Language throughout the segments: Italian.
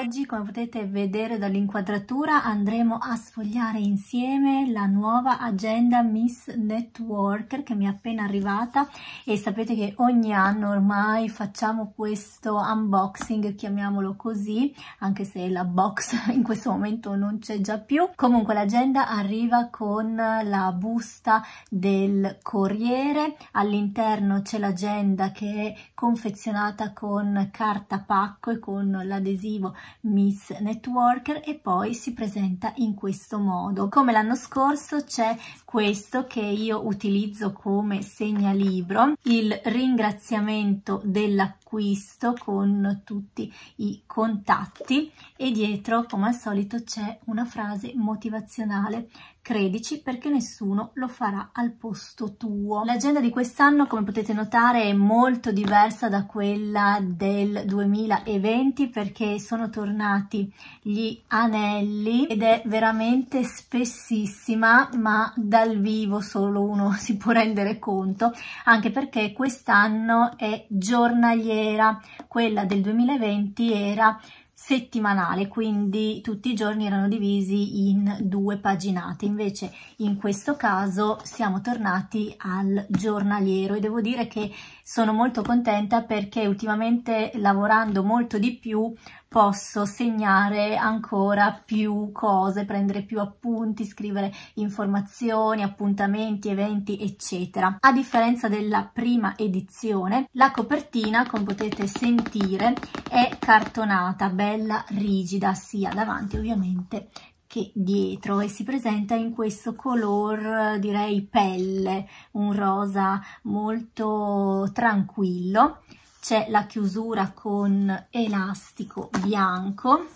Oggi, come potete vedere dall'inquadratura, andremo a sfogliare insieme la nuova agenda Miss Networker che mi è appena arrivata e sapete che ogni anno ormai facciamo questo unboxing, chiamiamolo così, anche se la box in questo momento non c'è già più. Comunque l'agenda arriva con la busta del corriere, all'interno c'è l'agenda che è confezionata con carta pacco e con l'adesivo Miss Networker e poi si presenta in questo modo. Come l'anno scorso c'è questo che io utilizzo come segnalibro, il ringraziamento dell'acquisto con tutti i contatti e dietro come al solito c'è una frase motivazionale credici perché nessuno lo farà al posto tuo. L'agenda di quest'anno, come potete notare, è molto diversa da quella del 2020 perché sono tornati gli anelli ed è veramente spessissima, ma dal vivo solo uno si può rendere conto, anche perché quest'anno è giornaliera, quella del 2020 era settimanale, quindi tutti i giorni erano divisi in due paginate, invece in questo caso siamo tornati al giornaliero e devo dire che sono molto contenta perché ultimamente lavorando molto di più posso segnare ancora più cose, prendere più appunti, scrivere informazioni, appuntamenti, eventi, eccetera. A differenza della prima edizione, la copertina, come potete sentire, è cartonata, bella rigida, sia davanti ovviamente che dietro e si presenta in questo color direi pelle, un rosa molto tranquillo. C'è la chiusura con elastico bianco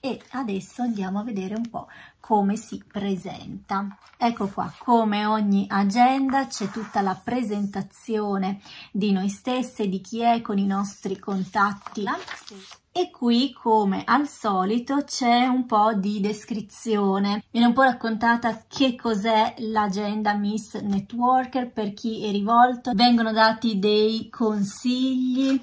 e adesso andiamo a vedere un po' come si presenta. Ecco qua, come ogni agenda c'è tutta la presentazione di noi stesse, di chi è, con i nostri contatti. Sì. E qui, come al solito, c'è un po' di descrizione. Viene un po' raccontata che cos'è l'agenda Miss Networker, per chi è rivolto. Vengono dati dei consigli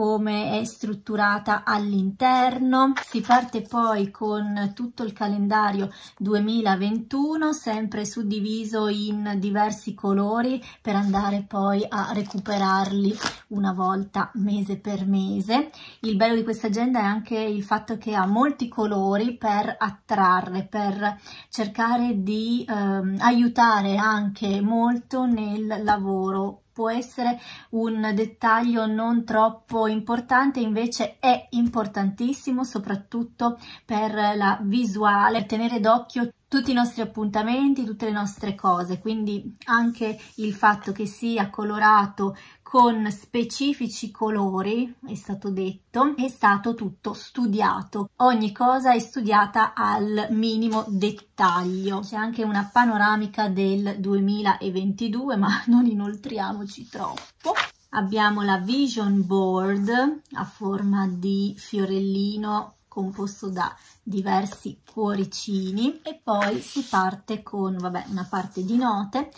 come è strutturata all'interno. Si parte poi con tutto il calendario 2021, sempre suddiviso in diversi colori per andare poi a recuperarli una volta mese per mese. Il bello di questa agenda è anche il fatto che ha molti colori per attrarre, per cercare di ehm, aiutare anche molto nel lavoro può essere un dettaglio non troppo importante, invece è importantissimo soprattutto per la visuale, tenere d'occhio tutti i nostri appuntamenti, tutte le nostre cose, quindi anche il fatto che sia colorato con specifici colori, è stato detto, è stato tutto studiato. Ogni cosa è studiata al minimo dettaglio. C'è anche una panoramica del 2022, ma non inoltriamoci troppo. Abbiamo la vision board a forma di fiorellino composto da diversi cuoricini e poi si parte con vabbè, una parte di note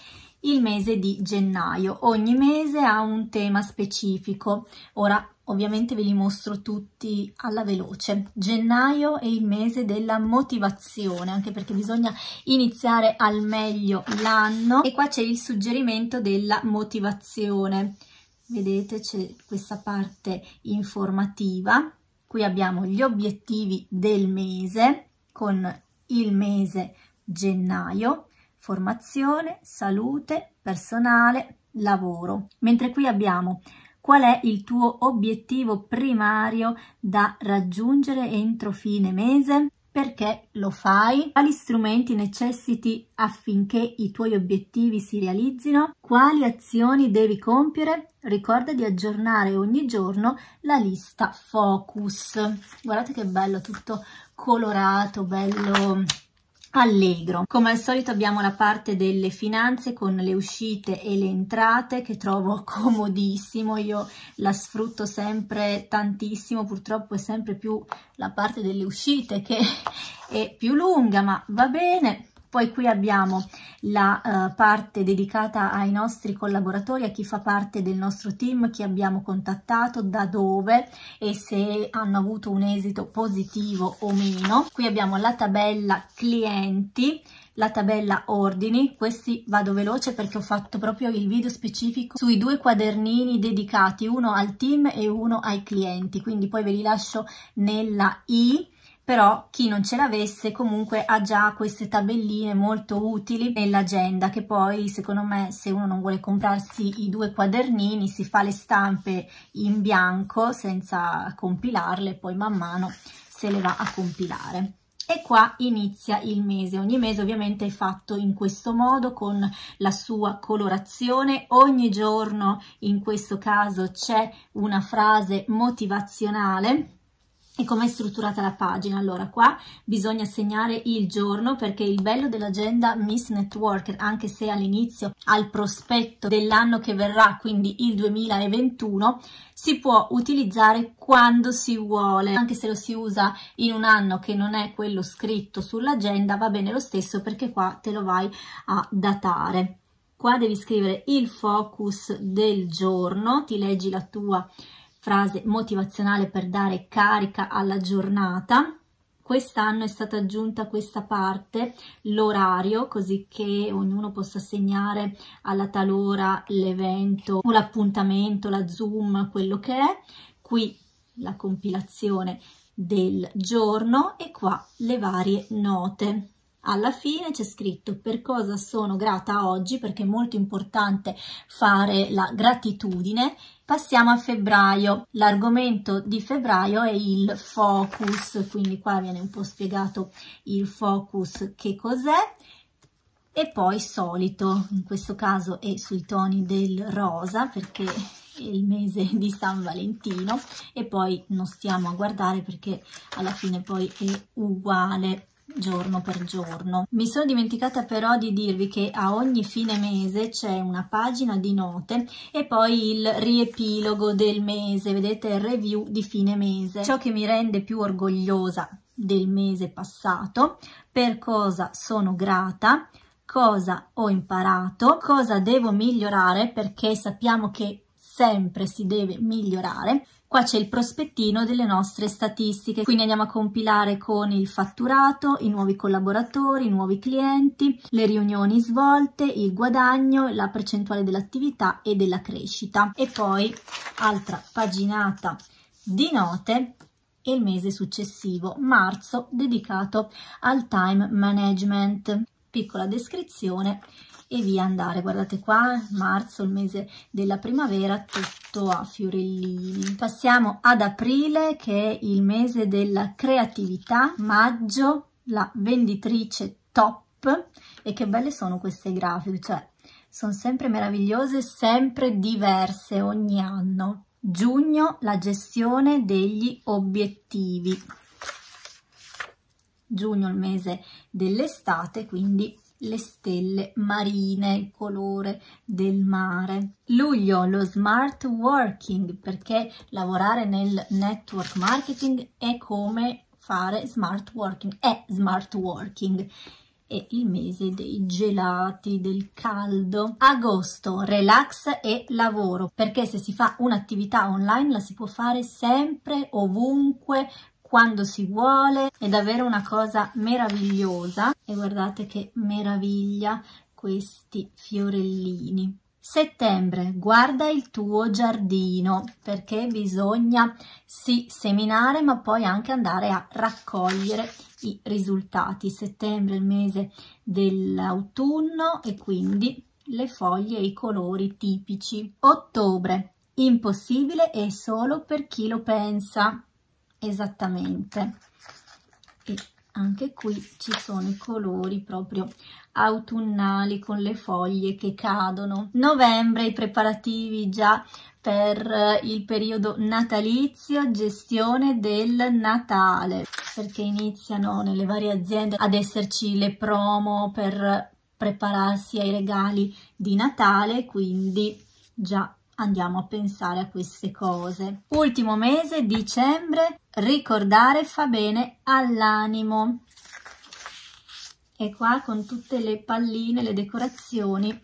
il mese di gennaio. Ogni mese ha un tema specifico. Ora ovviamente ve li mostro tutti alla veloce. Gennaio è il mese della motivazione, anche perché bisogna iniziare al meglio l'anno e qua c'è il suggerimento della motivazione. Vedete c'è questa parte informativa Qui abbiamo gli obiettivi del mese con il mese gennaio, formazione, salute, personale, lavoro. Mentre qui abbiamo qual è il tuo obiettivo primario da raggiungere entro fine mese? Perché lo fai? Quali strumenti necessiti affinché i tuoi obiettivi si realizzino? Quali azioni devi compiere? Ricorda di aggiornare ogni giorno la lista focus. Guardate che bello, tutto colorato, bello Allegro. Come al solito abbiamo la parte delle finanze con le uscite e le entrate che trovo comodissimo, io la sfrutto sempre tantissimo, purtroppo è sempre più la parte delle uscite che è più lunga, ma va bene. Poi qui abbiamo la uh, parte dedicata ai nostri collaboratori, a chi fa parte del nostro team, chi abbiamo contattato, da dove e se hanno avuto un esito positivo o meno. Qui abbiamo la tabella clienti, la tabella ordini, questi vado veloce perché ho fatto proprio il video specifico sui due quadernini dedicati, uno al team e uno ai clienti, quindi poi ve li lascio nella i però chi non ce l'avesse comunque ha già queste tabelline molto utili nell'agenda che poi secondo me se uno non vuole comprarsi i due quadernini si fa le stampe in bianco senza compilarle poi man mano se le va a compilare e qua inizia il mese. Ogni mese ovviamente è fatto in questo modo con la sua colorazione. Ogni giorno in questo caso c'è una frase motivazionale e com'è strutturata la pagina? Allora, qua bisogna segnare il giorno perché il bello dell'agenda Miss Networker, anche se all'inizio, al prospetto dell'anno che verrà, quindi il 2021, si può utilizzare quando si vuole, anche se lo si usa in un anno che non è quello scritto sull'agenda, va bene lo stesso perché qua te lo vai a datare. Qua devi scrivere il focus del giorno, ti leggi la tua frase motivazionale per dare carica alla giornata. Quest'anno è stata aggiunta questa parte, l'orario, così che ognuno possa segnare alla talora l'evento o l'appuntamento, la Zoom, quello che è. Qui la compilazione del giorno e qua le varie note alla fine c'è scritto per cosa sono grata oggi perché è molto importante fare la gratitudine passiamo a febbraio l'argomento di febbraio è il focus quindi qua viene un po' spiegato il focus che cos'è e poi solito in questo caso è sui toni del rosa perché è il mese di San Valentino e poi non stiamo a guardare perché alla fine poi è uguale giorno per giorno. Mi sono dimenticata però di dirvi che a ogni fine mese c'è una pagina di note e poi il riepilogo del mese, vedete il review di fine mese. Ciò che mi rende più orgogliosa del mese passato, per cosa sono grata, cosa ho imparato, cosa devo migliorare perché sappiamo che sempre si deve migliorare. Qua c'è il prospettino delle nostre statistiche, quindi andiamo a compilare con il fatturato, i nuovi collaboratori, i nuovi clienti, le riunioni svolte, il guadagno, la percentuale dell'attività e della crescita. E poi altra paginata di note e il mese successivo, marzo, dedicato al time management. Piccola descrizione e via andare. Guardate qua, marzo, il mese della primavera, tutto a fiorellini. Passiamo ad aprile che è il mese della creatività, maggio la venditrice top e che belle sono queste grafiche, cioè sono sempre meravigliose, sempre diverse ogni anno. Giugno, la gestione degli obiettivi giugno il mese dell'estate quindi le stelle marine, il colore del mare. Luglio, lo smart working, perché lavorare nel network marketing è come fare smart working, è smart working è il mese dei gelati, del caldo. Agosto, relax e lavoro, perché se si fa un'attività online la si può fare sempre, ovunque, quando si vuole, è davvero una cosa meravigliosa e guardate che meraviglia questi fiorellini. Settembre, guarda il tuo giardino perché bisogna sì seminare ma poi anche andare a raccogliere i risultati. Settembre è il mese dell'autunno e quindi le foglie e i colori tipici. Ottobre, impossibile e solo per chi lo pensa esattamente e anche qui ci sono i colori proprio autunnali con le foglie che cadono novembre i preparativi già per il periodo natalizio gestione del natale perché iniziano nelle varie aziende ad esserci le promo per prepararsi ai regali di natale quindi già andiamo a pensare a queste cose. Ultimo mese, dicembre, ricordare fa bene all'animo. E qua con tutte le palline, le decorazioni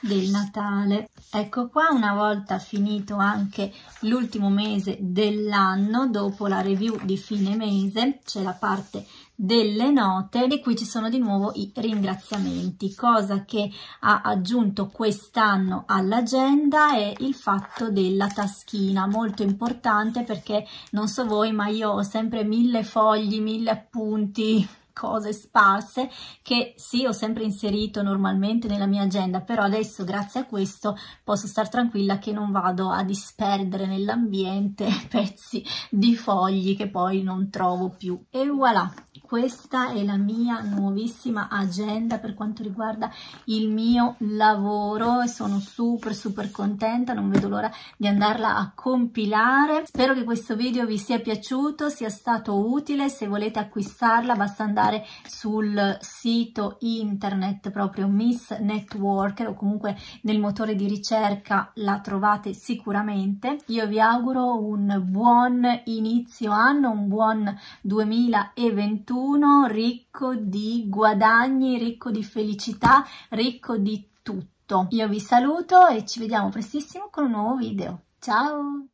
del Natale. Ecco qua una volta finito anche l'ultimo mese dell'anno, dopo la review di fine mese, c'è la parte delle note di cui ci sono di nuovo i ringraziamenti cosa che ha aggiunto quest'anno all'agenda è il fatto della taschina molto importante perché non so voi ma io ho sempre mille fogli mille appunti cose sparse che sì ho sempre inserito normalmente nella mia agenda però adesso grazie a questo posso star tranquilla che non vado a disperdere nell'ambiente pezzi di fogli che poi non trovo più e voilà questa è la mia nuovissima agenda per quanto riguarda il mio lavoro e sono super super contenta non vedo l'ora di andarla a compilare spero che questo video vi sia piaciuto sia stato utile se volete acquistarla basta andare andare sul sito internet proprio Miss Networker o comunque nel motore di ricerca la trovate sicuramente. Io vi auguro un buon inizio anno, un buon 2021 ricco di guadagni, ricco di felicità, ricco di tutto. Io vi saluto e ci vediamo prestissimo con un nuovo video. Ciao!